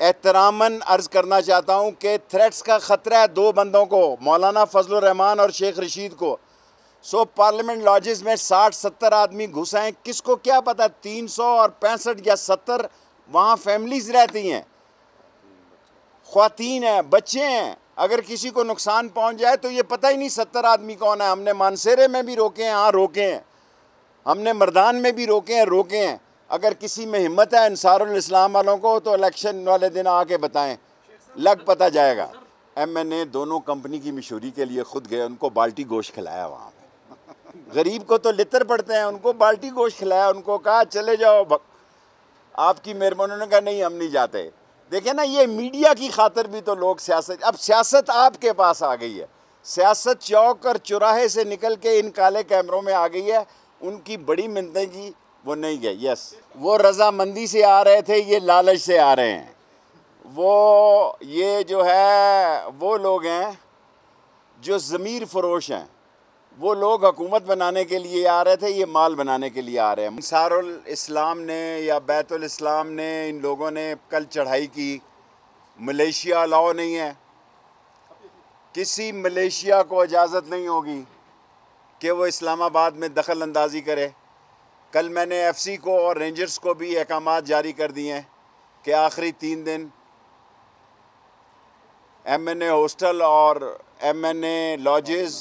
एहतरामन अर्ज़ करना चाहता हूँ कि थ्रेट्स का ख़तरा है दो बंदों को मौलाना फजल रहमान और शेख रशीद को सो पार्लियामेंट लॉजिज में साठ सत्तर आदमी घुस किस किसको क्या पता तीन सौ और पैंसठ या सत्तर वहाँ फैमिलीज़ रहती हैं खातन हैं बच्चे हैं अगर किसी को नुकसान पहुँच जाए तो ये पता ही नहीं सत्तर आदमी कौन है हमने मानसेरे में भी रोके हैं हाँ रोके हैं हमने मरदान में भी रोके हैं रोके हैं अगर किसी में हिम्मत है इस्लाम वालों को तो इलेक्शन वाले दिन आके बताएं लग पता जाएगा एम एन ए दोनों कंपनी की मशहूरी के लिए खुद गए उनको बाल्टी गोश्त खिलाया वहाँ गरीब को तो लितर पड़ते हैं उनको बाल्टी गोश्त खिलाया उनको कहा चले जाओ आपकी मेहरबान उन्होंने कहा नहीं हम नहीं जाते देखे ना ये मीडिया की खातर भी तो लोग सियासत अब सियासत आपके पास आ गई है सियासत चौक और चौराहे से निकल के इन काले कैमरों में आ गई है उनकी बड़ी मिन्नतें की वो नहीं गए यस वो रजामंदी से आ रहे थे ये लालच से आ रहे हैं वो ये जो है वो लोग हैं जो ज़मीर फरोश हैं वो लोग हुकूमत बनाने के लिए आ रहे थे ये माल बनाने के लिए आ रहे हैं सारुल इस्लाम ने या बैतुल इस्लाम ने इन लोगों ने कल चढ़ाई की मलेशिया अलाव नहीं है किसी मलेशिया को इजाज़त नहीं होगी कि वो इस्लामाबाद में दखल अंदाजी करे कल मैंने एफसी को और रेंजर्स को भी अहकाम जारी कर दिए हैं कि आखिरी तीन दिन एम एन ए हॉस्टल और एम एन ए लॉजेज़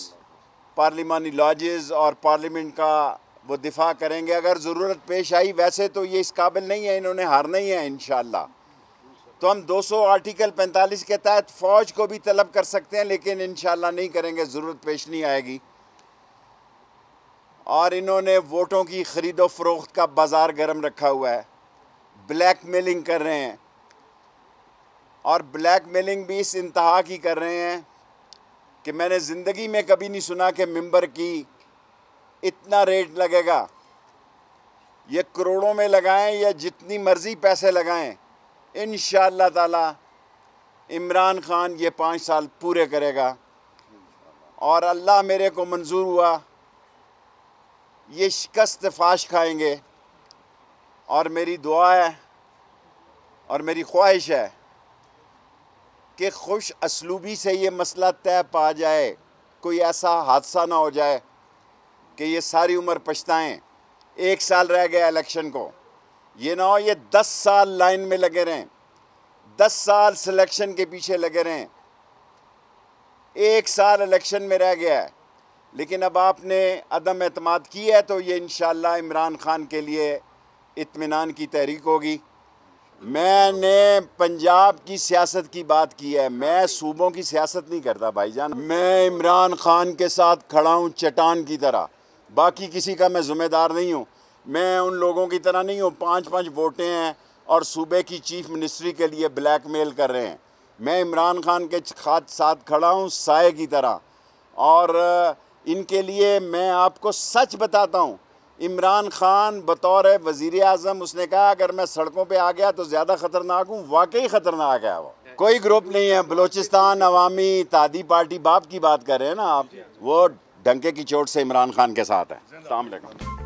पार्लिमानी लॉजेज़ और पार्लियामेंट का वो दिफा करेंगे अगर ज़रूरत पेश आई वैसे तो ये इस काबिल नहीं है इन्होंने हारना ही है इन तो हम 200 आर्टिकल 45 के तहत फ़ौज को भी तलब कर सकते हैं लेकिन इन नहीं करेंगे ज़रूरत पेश नहीं आएगी और इन्होंने वोटों की ख़रीदो फरोख्त का बाज़ार गर्म रखा हुआ है ब्लैक मेलिंग कर रहे हैं और ब्लैक मेलिंग भी इस इंतहा की कर रहे हैं कि मैंने ज़िंदगी में कभी नहीं सुना कि मेंबर की इतना रेट लगेगा ये करोड़ों में लगाएं या जितनी मर्ज़ी पैसे लगाएं इन ताला इमरान ख़ान ये पाँच साल पूरे करेगा और अल्लाह मेरे को मंजूर हुआ ये शिकस्त फाश खाएंगे और मेरी दुआ है और मेरी ख्वाहिश है कि खुश असलूबी से ये मसला तय पा जाए कोई ऐसा हादसा ना हो जाए कि ये सारी उम्र पछताएं एक साल रह गया इलेक्शन को ये ना हो ये दस साल लाइन में लगे रहें दस साल सिलेक्शन के पीछे लगे रहें एक साल इलेक्शन में रह गया है लेकिन अब आपने अदम अतमाद की है तो ये इन इमरान ख़ान के लिए इतमान की तहरीक होगी मैंने पंजाब की सियासत की बात की है मैं सूबों की सियासत नहीं करता भाईजान मैं इमरान खान के साथ खड़ा हूँ चटान की तरह बाकी किसी का मैं ज़िम्मेदार नहीं हूँ मैं उन लोगों की तरह नहीं हूँ पाँच पाँच वोटें हैं और सूबे की चीफ मिनिस्ट्री के लिए ब्लैक मेल कर रहे हैं मैं इमरान खान के साथ खड़ा हूँ साय की तरह और इनके लिए मैं आपको सच बताता हूँ इमरान ख़ान बतौर वज़ी अजम उसने कहा अगर मैं सड़कों पर आ गया तो ज़्यादा ख़तरनाक हूँ वाकई ख़तरनाक है वो कोई ग्रुप नहीं है बलोचिस्तान अवामी तादी पार्टी बाप की बात कर रहे हैं ना आप वो डंके की चोट से इमरान खान के साथ है अलैक्म